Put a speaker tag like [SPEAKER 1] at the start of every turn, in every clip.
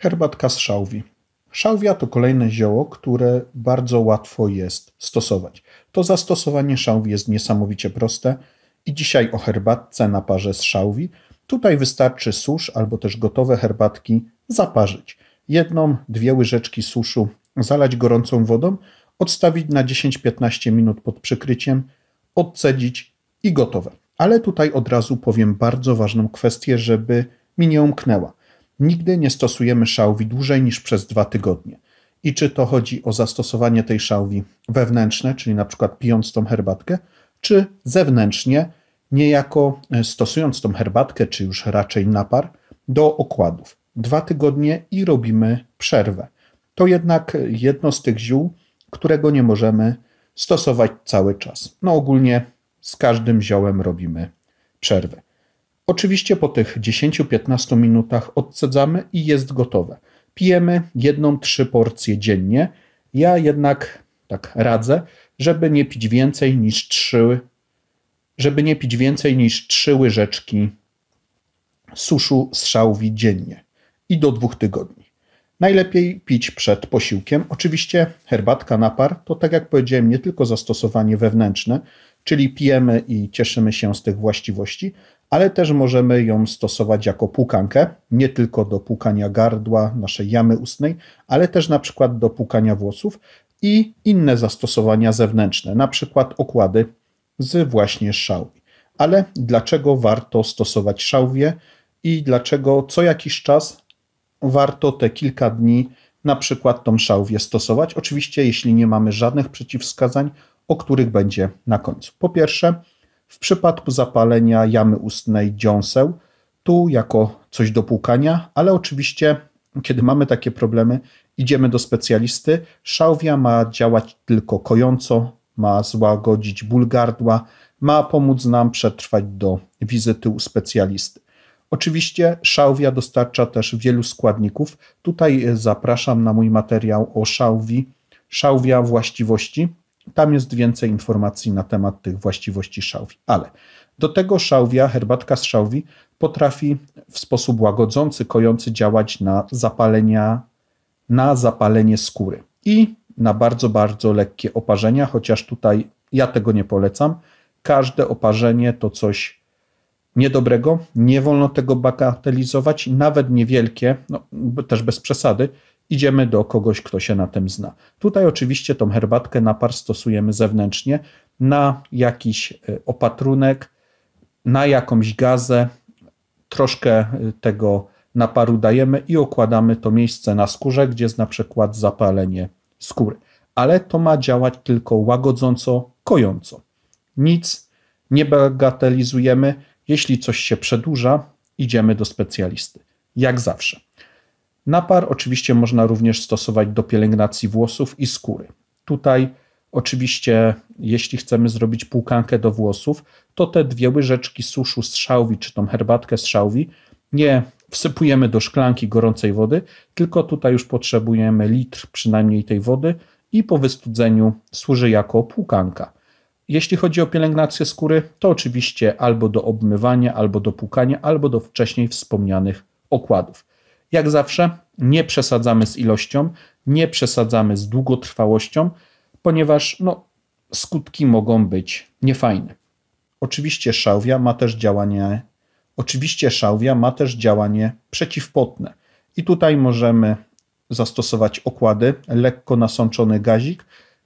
[SPEAKER 1] Herbatka z szałwi. Szałwia to kolejne zioło, które bardzo łatwo jest stosować. To zastosowanie szałwi jest niesamowicie proste i dzisiaj o herbatce na parze z szałwi. Tutaj wystarczy susz albo też gotowe herbatki zaparzyć. Jedną, dwie łyżeczki suszu zalać gorącą wodą, odstawić na 10-15 minut pod przykryciem, odcedzić i gotowe. Ale tutaj od razu powiem bardzo ważną kwestię, żeby mi nie umknęła. Nigdy nie stosujemy szałwi dłużej niż przez dwa tygodnie. I czy to chodzi o zastosowanie tej szałwi wewnętrzne, czyli na przykład pijąc tą herbatkę, czy zewnętrznie, niejako e, stosując tą herbatkę, czy już raczej napar, do okładów. Dwa tygodnie i robimy przerwę. To jednak jedno z tych ziół, którego nie możemy stosować cały czas. No ogólnie z każdym ziołem robimy przerwę. Oczywiście po tych 10-15 minutach odcedzamy i jest gotowe. Pijemy jedną, trzy porcje dziennie. Ja jednak tak radzę, żeby nie pić więcej niż trzy, żeby nie pić więcej niż trzy łyżeczki suszu z szałwi dziennie i do dwóch tygodni. Najlepiej pić przed posiłkiem. Oczywiście herbatka napar to, tak jak powiedziałem, nie tylko zastosowanie wewnętrzne, czyli pijemy i cieszymy się z tych właściwości, ale też możemy ją stosować jako płukankę, nie tylko do płukania gardła, naszej jamy ustnej, ale też na przykład do płukania włosów i inne zastosowania zewnętrzne, na przykład okłady z właśnie szałwi. Ale dlaczego warto stosować szałwie i dlaczego co jakiś czas warto te kilka dni na przykład tą szałwię stosować? Oczywiście, jeśli nie mamy żadnych przeciwwskazań, o których będzie na końcu. Po pierwsze, w przypadku zapalenia jamy ustnej dziąseł, tu jako coś do płukania, ale oczywiście, kiedy mamy takie problemy, idziemy do specjalisty. Szałwia ma działać tylko kojąco, ma złagodzić ból gardła, ma pomóc nam przetrwać do wizyty u specjalisty. Oczywiście szałwia dostarcza też wielu składników. Tutaj zapraszam na mój materiał o szałwi, szałwia właściwości. Tam jest więcej informacji na temat tych właściwości szałwi. Ale do tego szałwia, herbatka z szałwi potrafi w sposób łagodzący, kojący działać na zapalenia, na zapalenie skóry i na bardzo, bardzo lekkie oparzenia, chociaż tutaj ja tego nie polecam. Każde oparzenie to coś niedobrego, nie wolno tego bagatelizować, nawet niewielkie, no, też bez przesady, idziemy do kogoś, kto się na tym zna. Tutaj oczywiście tą herbatkę na par stosujemy zewnętrznie na jakiś e, opatrunek, na jakąś gazę, troszkę e, tego naparu dajemy i okładamy to miejsce na skórze, gdzie jest na przykład zapalenie skóry. Ale to ma działać tylko łagodząco, kojąco. Nic nie bagatelizujemy. Jeśli coś się przedłuża, idziemy do specjalisty. Jak zawsze. Napar oczywiście można również stosować do pielęgnacji włosów i skóry. Tutaj oczywiście, jeśli chcemy zrobić półkankę do włosów, to te dwie łyżeczki suszu z szałwi, czy tą herbatkę z szałwi, nie wsypujemy do szklanki gorącej wody, tylko tutaj już potrzebujemy litr przynajmniej tej wody i po wystudzeniu służy jako półkanka. Jeśli chodzi o pielęgnację skóry, to oczywiście albo do obmywania, albo do płukania, albo do wcześniej wspomnianych okładów. Jak zawsze, nie przesadzamy z ilością, nie przesadzamy z długotrwałością, ponieważ no, skutki mogą być niefajne. Oczywiście szałwia ma też działanie, oczywiście szałwia ma też działanie przeciwpotne. I tutaj możemy zastosować okłady, lekko nasączony gazik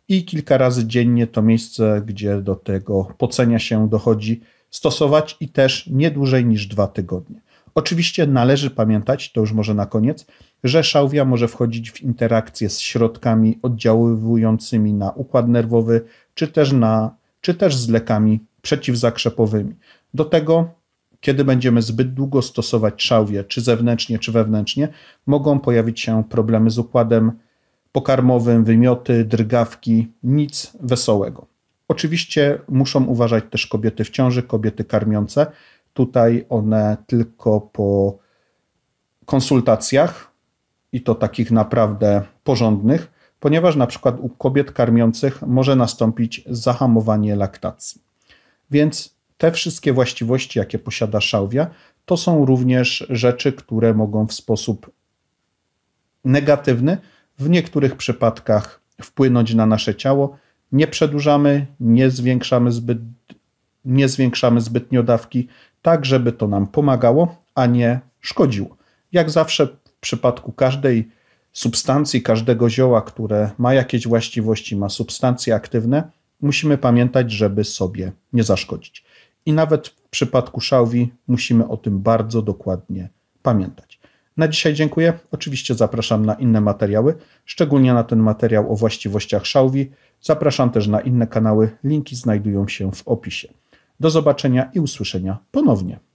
[SPEAKER 1] i kilka razy dziennie to miejsce, gdzie do tego pocenia się dochodzi, stosować i też nie dłużej niż dwa tygodnie. Oczywiście należy pamiętać, to już może na koniec, że szałwia może wchodzić w interakcję z środkami oddziaływującymi na układ nerwowy, czy też, na, czy też z lekami przeciwzakrzepowymi. Do tego, kiedy będziemy zbyt długo stosować szałwie, czy zewnętrznie, czy wewnętrznie, mogą pojawić się problemy z układem pokarmowym, wymioty, drgawki, nic wesołego. Oczywiście muszą uważać też kobiety w ciąży, kobiety karmiące, Tutaj one tylko po konsultacjach i to takich naprawdę porządnych, ponieważ na przykład u kobiet karmiących może nastąpić zahamowanie laktacji. Więc te wszystkie właściwości, jakie posiada szałwia, to są również rzeczy, które mogą w sposób negatywny w niektórych przypadkach wpłynąć na nasze ciało. Nie przedłużamy, nie zwiększamy zbyt nie zwiększamy zbytnio dawki, tak żeby to nam pomagało, a nie szkodziło. Jak zawsze w przypadku każdej substancji, każdego zioła, które ma jakieś właściwości, ma substancje aktywne, musimy pamiętać, żeby sobie nie zaszkodzić. I nawet w przypadku szałwi musimy o tym bardzo dokładnie pamiętać. Na dzisiaj dziękuję. Oczywiście zapraszam na inne materiały, szczególnie na ten materiał o właściwościach szałwi. Zapraszam też na inne kanały. Linki znajdują się w opisie. Do zobaczenia i usłyszenia ponownie.